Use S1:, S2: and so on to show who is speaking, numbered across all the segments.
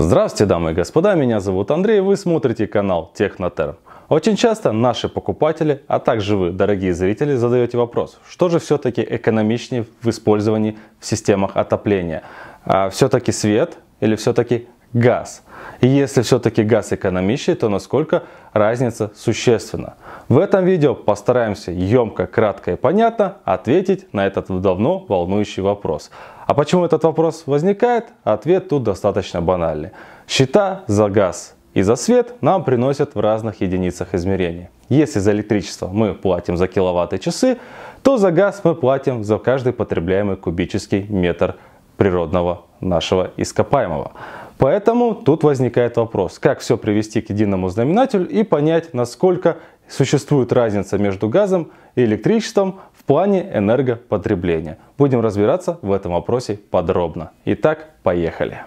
S1: Здравствуйте, дамы и господа, меня зовут Андрей, вы смотрите канал Технотерм. Очень часто наши покупатели, а также вы, дорогие зрители, задаете вопрос, что же все-таки экономичнее в использовании в системах отопления? А все-таки свет или все-таки газ. И если все-таки газ экономичнее, то насколько разница существенна? В этом видео постараемся емко, кратко и понятно ответить на этот давно волнующий вопрос. А почему этот вопрос возникает? Ответ тут достаточно банальный. Счета за газ и за свет нам приносят в разных единицах измерения. Если за электричество мы платим за киловатт-часы, то за газ мы платим за каждый потребляемый кубический метр природного нашего ископаемого. Поэтому тут возникает вопрос, как все привести к единому знаменателю и понять, насколько существует разница между газом и электричеством в плане энергопотребления. Будем разбираться в этом вопросе подробно. Итак, поехали!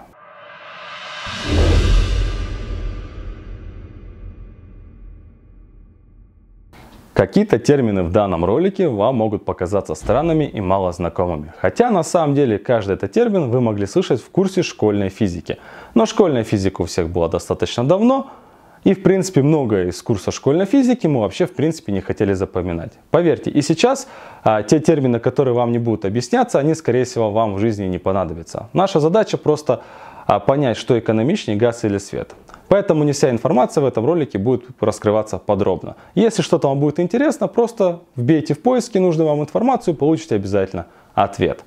S1: Какие-то термины в данном ролике вам могут показаться странными и малознакомыми, хотя на самом деле каждый этот термин вы могли слышать в курсе школьной физики. Но школьная физика у всех была достаточно давно, и в принципе многое из курса школьной физики мы вообще в принципе не хотели запоминать. Поверьте, и сейчас а, те термины, которые вам не будут объясняться, они скорее всего вам в жизни не понадобятся. Наша задача просто а, понять, что экономичнее газ или свет. Поэтому не вся информация в этом ролике будет раскрываться подробно. Если что-то вам будет интересно, просто вбейте в поиски нужную вам информацию, получите обязательно ответ.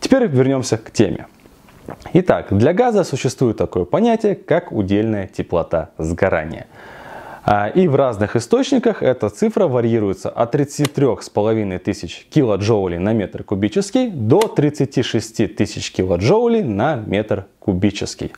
S1: Теперь вернемся к теме. Итак, для газа существует такое понятие, как удельная теплота сгорания. А, и в разных источниках эта цифра варьируется от 33,5 тысяч килоджоулей на метр кубический до 36 тысяч килоджоулей на метр кубический.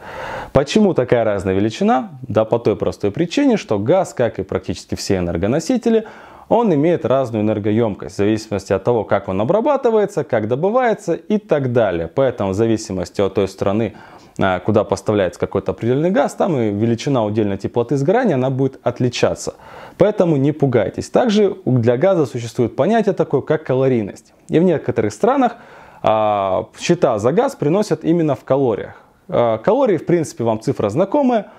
S1: Почему такая разная величина? Да по той простой причине, что газ, как и практически все энергоносители, он имеет разную энергоемкость в зависимости от того, как он обрабатывается, как добывается и так далее. Поэтому в зависимости от той страны, а, куда поставляется какой-то определенный газ, там и величина удельной теплоты сгорания, она будет отличаться. Поэтому не пугайтесь. Также для газа существует понятие такое, как калорийность. И в некоторых странах а, счета за газ приносят именно в калориях. А, калории, в принципе, вам цифра знакомая –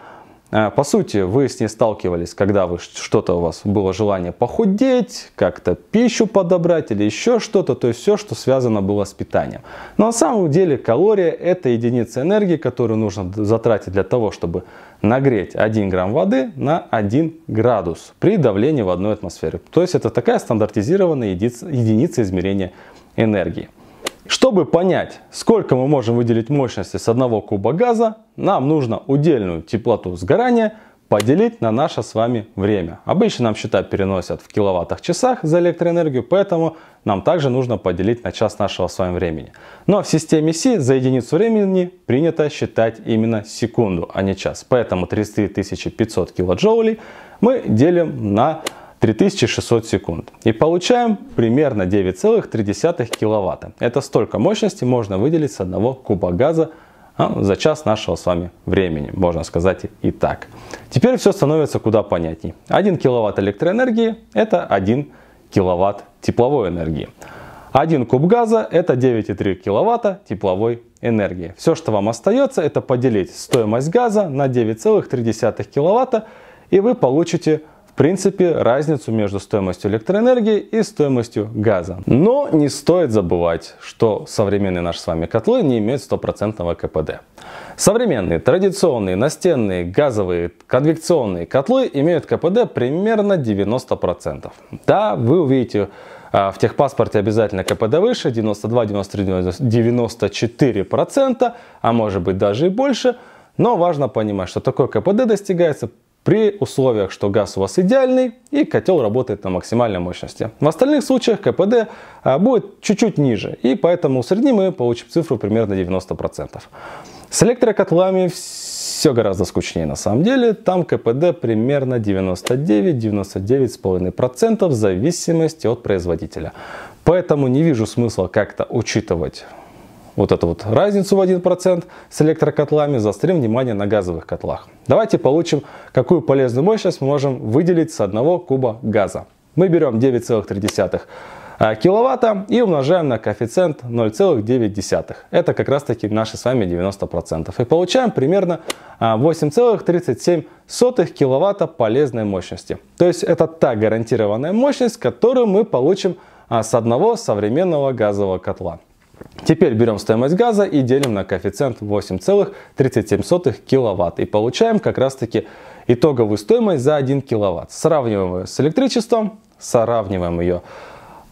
S1: а, по сути, вы с ней сталкивались, когда вы что-то у вас было желание похудеть, как-то пищу подобрать или еще что-то, то есть все, что связано было с питанием. Но на самом деле калория это единица энергии, которую нужно затратить для того, чтобы нагреть 1 грамм воды на 1 градус при давлении в одной атмосфере. То есть это такая стандартизированная единица измерения энергии. Чтобы понять, сколько мы можем выделить мощности с одного куба газа, нам нужно удельную теплоту сгорания поделить на наше с вами время. Обычно нам счета переносят в киловаттах-часах за электроэнергию, поэтому нам также нужно поделить на час нашего с вами времени. Но в системе Си за единицу времени принято считать именно секунду, а не час. Поэтому 33 килоджоулей мы делим на 3600 секунд. И получаем примерно 9,3 киловатта. Это столько мощности можно выделить с одного куба газа а, за час нашего с вами времени, можно сказать и так. Теперь все становится куда понятней. 1 киловатт электроэнергии – это 1 киловатт тепловой энергии. Один куб газа – это 9,3 киловатта тепловой энергии. Все, что вам остается, это поделить стоимость газа на 9,3 киловатта, и вы получите принципе, разницу между стоимостью электроэнергии и стоимостью газа. Но не стоит забывать, что современные наши с вами котлы не имеют стопроцентного КПД. Современные, традиционные, настенные, газовые, конвекционные котлы имеют КПД примерно 90%. Да, вы увидите а, в техпаспорте обязательно КПД выше, 92, 93, 94%, а может быть даже и больше. Но важно понимать, что такой КПД достигается при условиях, что газ у вас идеальный и котел работает на максимальной мощности. В остальных случаях КПД а, будет чуть-чуть ниже, и поэтому среди мы получим цифру примерно 90%. С электрокотлами все гораздо скучнее на самом деле. Там КПД примерно 99-99,5% в зависимости от производителя. Поэтому не вижу смысла как-то учитывать вот эту вот разницу в 1% с электрокотлами заострим внимание на газовых котлах. Давайте получим, какую полезную мощность мы можем выделить с одного куба газа. Мы берем 9,3 э, киловатта и умножаем на коэффициент 0,9. Это как раз таки наши с вами 90%. И получаем примерно 8,37 э, киловатта полезной мощности. То есть это та гарантированная мощность, которую мы получим э, с одного современного газового котла. Теперь берем стоимость газа и делим на коэффициент 8,37 кВт и получаем как раз таки итоговую стоимость за 1 кВт. Сравниваем ее с электричеством, сравниваем ее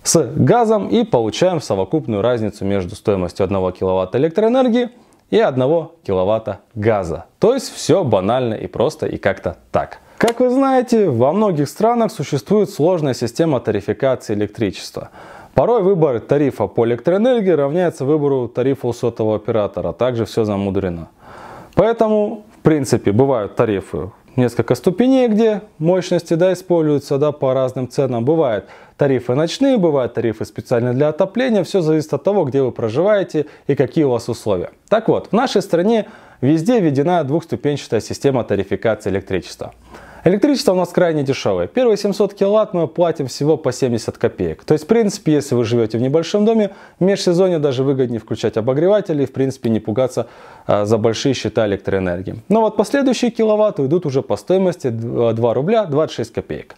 S1: с газом и получаем совокупную разницу между стоимостью 1 кВт электроэнергии и 1 кВт газа. То есть все банально и просто и как-то так. Как вы знаете, во многих странах существует сложная система тарификации электричества. Порой выбор тарифа по электроэнергии равняется выбору тарифа у сотового оператора. Также все замудрено. Поэтому, в принципе, бывают тарифы несколько ступеней, где мощности да, используются да, по разным ценам. Бывают тарифы ночные, бывают тарифы специально для отопления. Все зависит от того, где вы проживаете и какие у вас условия. Так вот, в нашей стране везде введена двухступенчатая система тарификации электричества. Электричество у нас крайне дешевое. Первые 700 киловатт мы платим всего по 70 копеек. То есть, в принципе, если вы живете в небольшом доме, в межсезонье даже выгоднее включать обогреватели и, в принципе, не пугаться а, за большие счета электроэнергии. Но вот последующие киловатты идут уже по стоимости 2 рубля 26 копеек.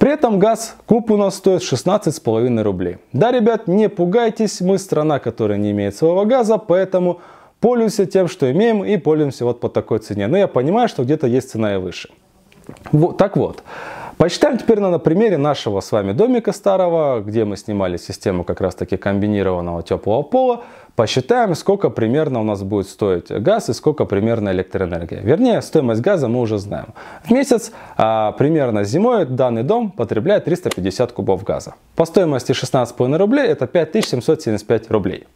S1: При этом газ куб у нас стоит 16,5 рублей. Да, ребят, не пугайтесь, мы страна, которая не имеет своего газа, поэтому пользуемся тем, что имеем и пользуемся вот по такой цене. Но я понимаю, что где-то есть цена и выше. Вот, так вот, Посчитаем теперь ну, на, примере нашего с вами домика старого, где мы снимали систему как раз таки комбинированного теплого пола. Посчитаем, сколько примерно у нас будет стоить газ и сколько примерно электроэнергия. Вернее, стоимость газа мы уже знаем. В месяц а, примерно зимой данный дом потребляет 350 кубов газа. По стоимости 16,5 рублей это 5775 рублей.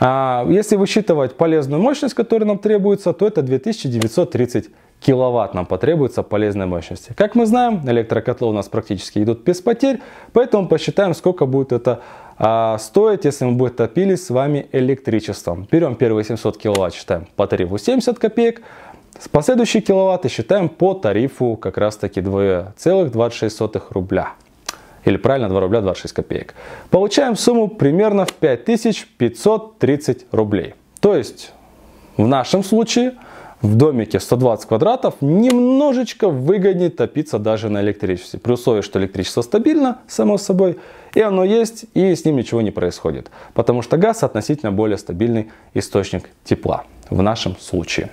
S1: А, если высчитывать полезную мощность, которая нам требуется, то это 2930 киловатт нам потребуется полезной мощности. Как мы знаем, электрокотлы у нас практически идут без потерь, поэтому посчитаем, сколько будет это а, стоить, если мы будем топили с вами электричеством. Берем первые 700 киловатт, считаем по тарифу 70 копеек, последующие киловатты считаем по тарифу как раз таки 2,26 рубля или правильно 2 рубля 26 копеек. Получаем сумму примерно в 5530 рублей. То есть в нашем случае в домике 120 квадратов немножечко выгоднее топиться даже на электричестве. При условии, что электричество стабильно, само собой, и оно есть, и с ним ничего не происходит. Потому что газ относительно более стабильный источник тепла в нашем случае.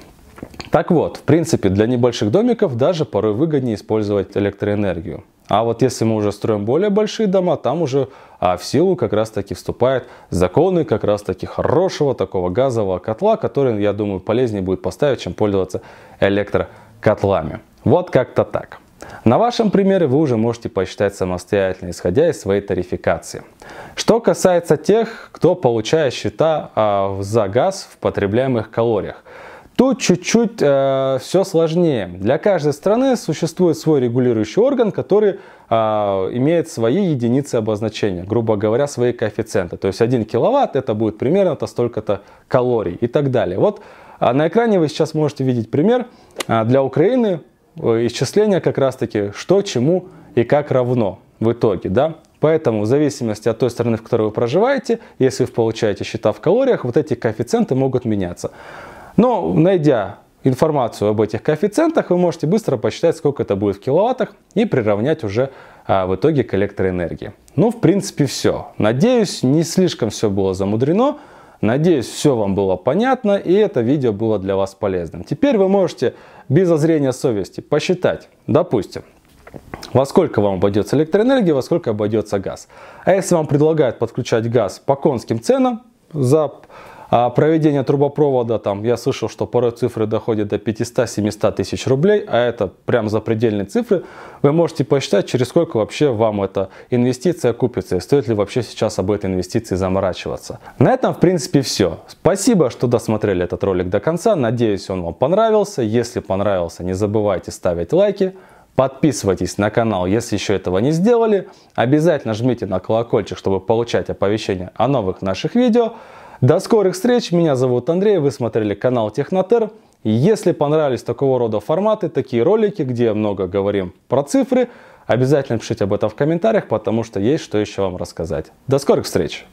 S1: Так вот, в принципе, для небольших домиков даже порой выгоднее использовать электроэнергию. А вот если мы уже строим более большие дома, там уже а в силу как раз таки вступают законы как раз таки хорошего такого газового котла, который, я думаю, полезнее будет поставить, чем пользоваться электрокотлами. Вот как-то так. На вашем примере вы уже можете посчитать самостоятельно, исходя из своей тарификации. Что касается тех, кто получает счета а, за газ в потребляемых калориях – тут чуть-чуть э, все сложнее. Для каждой страны существует свой регулирующий орган, который э, имеет свои единицы обозначения, грубо говоря, свои коэффициенты. То есть 1 киловатт это будет примерно то столько-то калорий и так далее. Вот а на экране вы сейчас можете видеть пример а, для Украины э, исчисления как раз таки, что чему и как равно в итоге, да, Поэтому в зависимости от той страны, в которой вы проживаете, если вы получаете счета в калориях, вот эти коэффициенты могут меняться. Но найдя информацию об этих коэффициентах, вы можете быстро посчитать, сколько это будет в киловаттах и приравнять уже а, в итоге к электроэнергии. Ну, в принципе, все. Надеюсь, не слишком все было замудрено. Надеюсь, все вам было понятно и это видео было для вас полезным. Теперь вы можете без озрения совести посчитать, допустим, во сколько вам обойдется электроэнергия, во сколько обойдется газ. А если вам предлагают подключать газ по конским ценам за а проведение трубопровода, там, я слышал, что порой цифры доходят до 500-700 тысяч рублей, а это прям запредельные цифры. Вы можете посчитать, через сколько вообще вам эта инвестиция купится и стоит ли вообще сейчас об этой инвестиции заморачиваться. На этом, в принципе, все. Спасибо, что досмотрели этот ролик до конца. Надеюсь, он вам понравился. Если понравился, не забывайте ставить лайки. Подписывайтесь на канал, если еще этого не сделали. Обязательно жмите на колокольчик, чтобы получать оповещения о новых наших видео. До скорых встреч, меня зовут Андрей, вы смотрели канал Технотер. Если понравились такого рода форматы, такие ролики, где много говорим про цифры, обязательно пишите об этом в комментариях, потому что есть что еще вам рассказать. До скорых встреч!